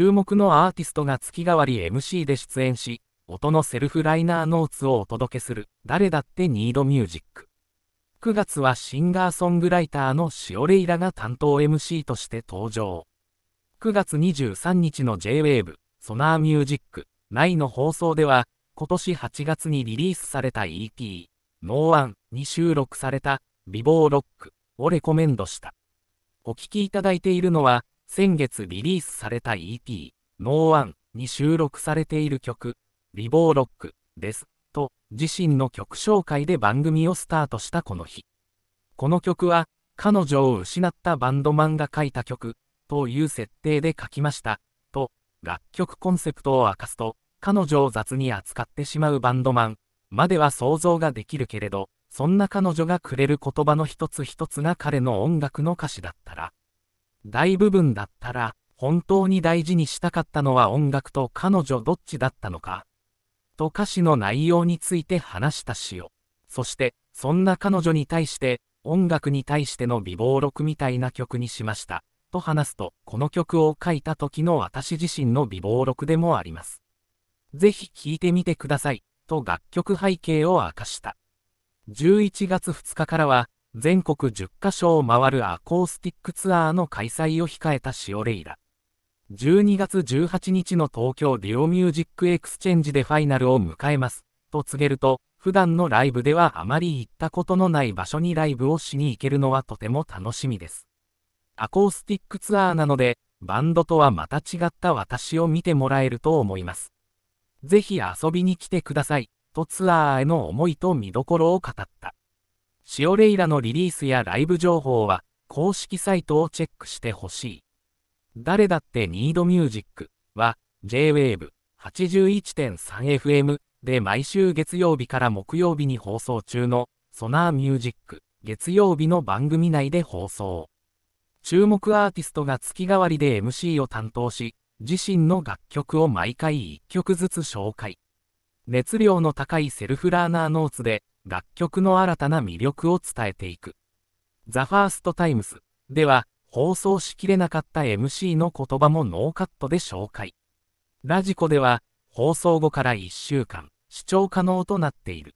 注目のアーティストが月替わり MC で出演し、音のセルフライナーノーツをお届けする、誰だってニードミュージック。9月はシンガーソングライターのシオレイラが担当 MC として登場。9月23日の J-Wave、ソナーミュージック、内の放送では、今年8月にリリースされた EP、ノーワンに収録された、美貌ロックをレコメンドした。お聴きいただいているのは、先月リリースされた EP「No1」に収録されている曲「リボーロック」ですと自身の曲紹介で番組をスタートしたこの日この曲は彼女を失ったバンドマンが書いた曲という設定で書きましたと楽曲コンセプトを明かすと彼女を雑に扱ってしまうバンドマンまでは想像ができるけれどそんな彼女がくれる言葉の一つ一つが彼の音楽の歌詞だったら大部分だったら、本当に大事にしたかったのは音楽と彼女どっちだったのか。と歌詞の内容について話したしを。そして、そんな彼女に対して、音楽に対しての美貌録みたいな曲にしました。と話すと、この曲を書いた時の私自身の美貌録でもあります。ぜひ聴いてみてください。と楽曲背景を明かした。11月2日からは、全国10カ所を回るアコースティックツアーの開催を控えたシオレイラ。12月18日の東京ディオミュージックエクスチェンジでファイナルを迎えます、と告げると、普段のライブではあまり行ったことのない場所にライブをしに行けるのはとても楽しみです。アコースティックツアーなので、バンドとはまた違った私を見てもらえると思います。ぜひ遊びに来てください、とツアーへの思いと見どころを語った。シオレイラのリリースやライブ情報は、公式サイトをチェックしてほしい。誰だってニードミュージックは、J-Wave81.3FM で毎週月曜日から木曜日に放送中の、ソナーミュージック、月曜日の番組内で放送。注目アーティストが月替わりで MC を担当し、自身の楽曲を毎回1曲ずつ紹介。熱量の高いセルフラーナーノーツで、楽曲の新たな魅力を伝えていく。ザ・ファースト・タイムズでは、放送しきれなかった MC の言葉もノーカットで紹介。ラジコでは、放送後から1週間、視聴可能となっている。